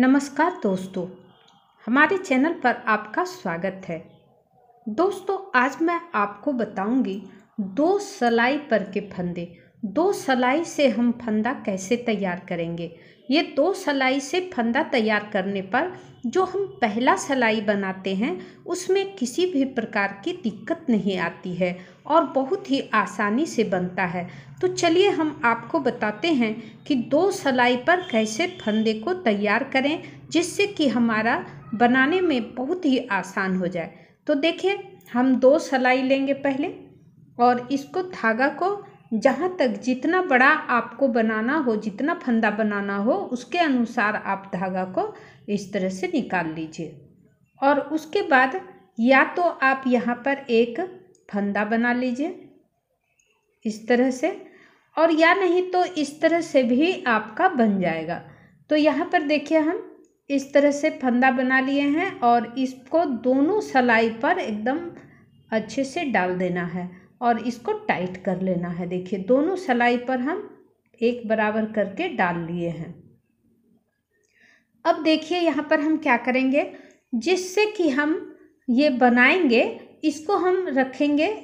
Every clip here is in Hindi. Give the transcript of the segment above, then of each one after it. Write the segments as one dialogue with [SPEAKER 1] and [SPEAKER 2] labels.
[SPEAKER 1] नमस्कार दोस्तों हमारे चैनल पर आपका स्वागत है दोस्तों आज मैं आपको बताऊंगी दो सलाई पर के फंदे दो सलाई से हम फंदा कैसे तैयार करेंगे ये दो सलाई से फंदा तैयार करने पर जो हम पहला सलाई बनाते हैं उसमें किसी भी प्रकार की दिक्कत नहीं आती है और बहुत ही आसानी से बनता है तो चलिए हम आपको बताते हैं कि दो सलाई पर कैसे फंदे को तैयार करें जिससे कि हमारा बनाने में बहुत ही आसान हो जाए तो देखिए हम दो सलाई लेंगे पहले और इसको धागा को जहाँ तक जितना बड़ा आपको बनाना हो जितना फंदा बनाना हो उसके अनुसार आप धागा को इस तरह से निकाल लीजिए और उसके बाद या तो आप यहाँ पर एक फंदा बना लीजिए इस तरह से और या नहीं तो इस तरह से भी आपका बन जाएगा तो यहाँ पर देखिए हम इस तरह से फंदा बना लिए हैं और इसको दोनों सलाई पर एकदम अच्छे से डाल देना है और इसको टाइट कर लेना है देखिए दोनों सिलाई पर हम एक बराबर करके डाल लिए हैं अब देखिए यहाँ पर हम क्या करेंगे जिससे कि हम ये बनाएंगे इसको हम रखेंगे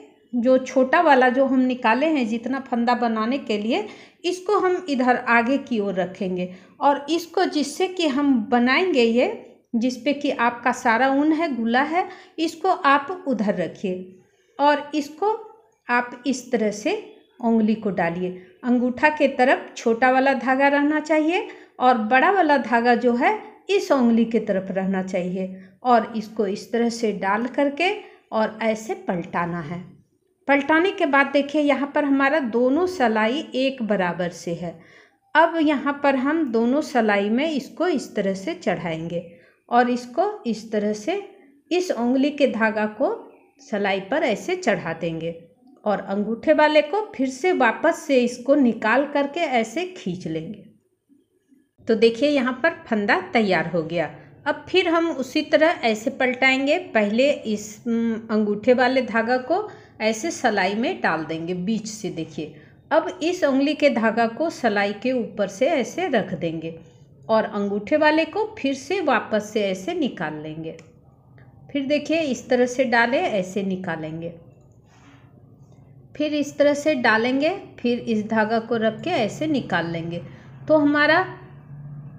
[SPEAKER 1] जो छोटा वाला जो हम निकाले हैं जितना फंदा बनाने के लिए इसको हम इधर आगे की ओर रखेंगे और इसको जिससे कि हम बनाएंगे ये जिस पे कि आपका सारा ऊन है गुला है इसको आप उधर रखिए और इसको आप इस तरह से उंगली को डालिए अंगूठा के तरफ छोटा वाला धागा रहना चाहिए और बड़ा वाला धागा जो है इस उंगली के तरफ रहना चाहिए और इसको इस तरह से डाल करके और ऐसे पलटाना है पलटाने के बाद देखिए यहाँ पर हमारा दोनों सलाई एक बराबर से है अब यहाँ पर हम दोनों सलाई में इसको इस तरह से चढ़ाएंगे और इसको इस तरह से इस उंगली के धागा को सलाई पर ऐसे चढ़ा देंगे और अंगूठे वाले को फिर से वापस से इसको निकाल करके ऐसे खींच लेंगे तो देखिए यहाँ पर फंदा तैयार हो गया अब फिर हम उसी तरह ऐसे पलटाएंगे पहले इस अंगूठे वाले धागा को ऐसे सलाई में डाल देंगे बीच से देखिए अब इस उंगली के धागा को सलाई के ऊपर से ऐसे रख देंगे और अंगूठे वाले को फिर से वापस से ऐसे निकाल लेंगे फिर देखिए इस तरह से डालें ऐसे निकालेंगे फिर इस तरह से डालेंगे फिर इस धागा को रख के ऐसे निकाल लेंगे तो हमारा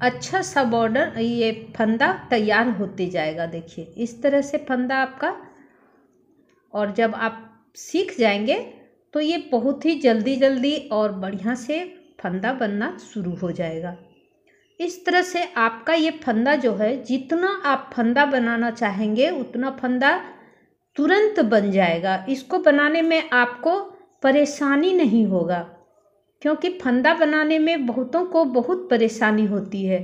[SPEAKER 1] अच्छा सा बॉर्डर ये फंदा तैयार होते जाएगा देखिए इस तरह से फंदा आपका और जब आप सीख जाएंगे तो ये बहुत ही जल्दी जल्दी और बढ़िया से फंदा बनना शुरू हो जाएगा इस तरह से आपका ये फंदा जो है जितना आप फंदा बनाना चाहेंगे उतना फंदा तुरंत बन जाएगा इसको बनाने में आपको परेशानी नहीं होगा क्योंकि फंदा बनाने में बहुतों को बहुत परेशानी होती है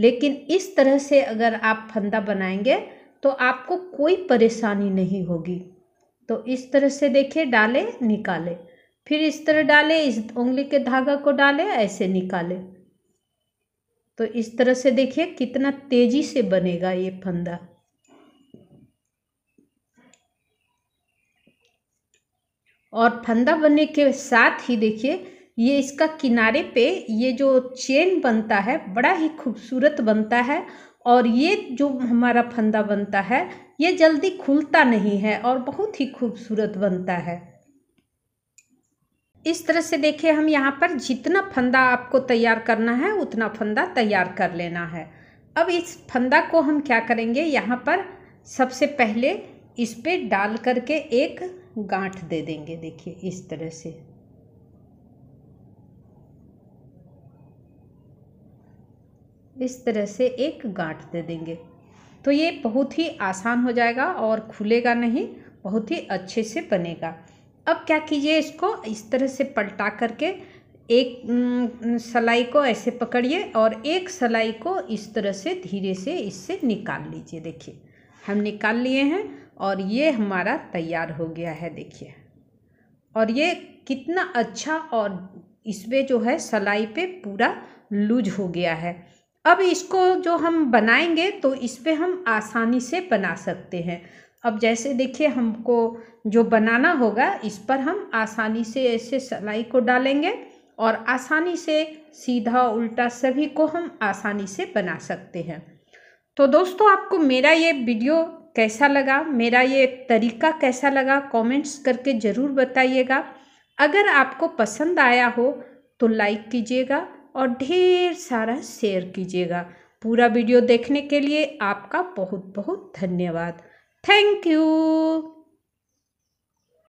[SPEAKER 1] लेकिन इस तरह से अगर आप फंदा बनाएंगे तो आपको कोई परेशानी नहीं होगी तो इस तरह से देखिए डालें निकालें फिर इस तरह डालें इस उंगली के धागा को डालें ऐसे निकालें तो इस तरह से देखिए कितना तेज़ी से बनेगा ये फंदा और फंदा बनने के साथ ही देखिए ये इसका किनारे पे ये जो चेन बनता है बड़ा ही खूबसूरत बनता है और ये जो हमारा फंदा बनता है ये जल्दी खुलता नहीं है और बहुत ही खूबसूरत बनता है इस तरह से देखिए हम यहाँ पर जितना फंदा आपको तैयार करना है उतना फंदा तैयार कर लेना है अब इस फंदा को हम क्या करेंगे यहाँ पर सबसे पहले इस पर डाल करके एक गांठ दे देंगे देखिए इस तरह से इस तरह से एक गांठ दे देंगे तो ये बहुत ही आसान हो जाएगा और खुलेगा नहीं बहुत ही अच्छे से बनेगा अब क्या कीजिए इसको इस तरह से पलटा करके एक सलाई को ऐसे पकड़िए और एक सलाई को इस तरह से धीरे से इससे निकाल लीजिए देखिए हम निकाल लिए हैं और ये हमारा तैयार हो गया है देखिए और ये कितना अच्छा और इसमें जो है सलाई पे पूरा लूज हो गया है अब इसको जो हम बनाएंगे तो इस पर हम आसानी से बना सकते हैं अब जैसे देखिए हमको जो बनाना होगा इस पर हम आसानी से ऐसे सलाई को डालेंगे और आसानी से सीधा उल्टा सभी को हम आसानी से बना सकते हैं तो दोस्तों आपको मेरा ये वीडियो कैसा लगा मेरा ये तरीका कैसा लगा कमेंट्स करके ज़रूर बताइएगा अगर आपको पसंद आया हो तो लाइक कीजिएगा और ढेर सारा शेयर कीजिएगा पूरा वीडियो देखने के लिए आपका बहुत बहुत धन्यवाद थैंक यू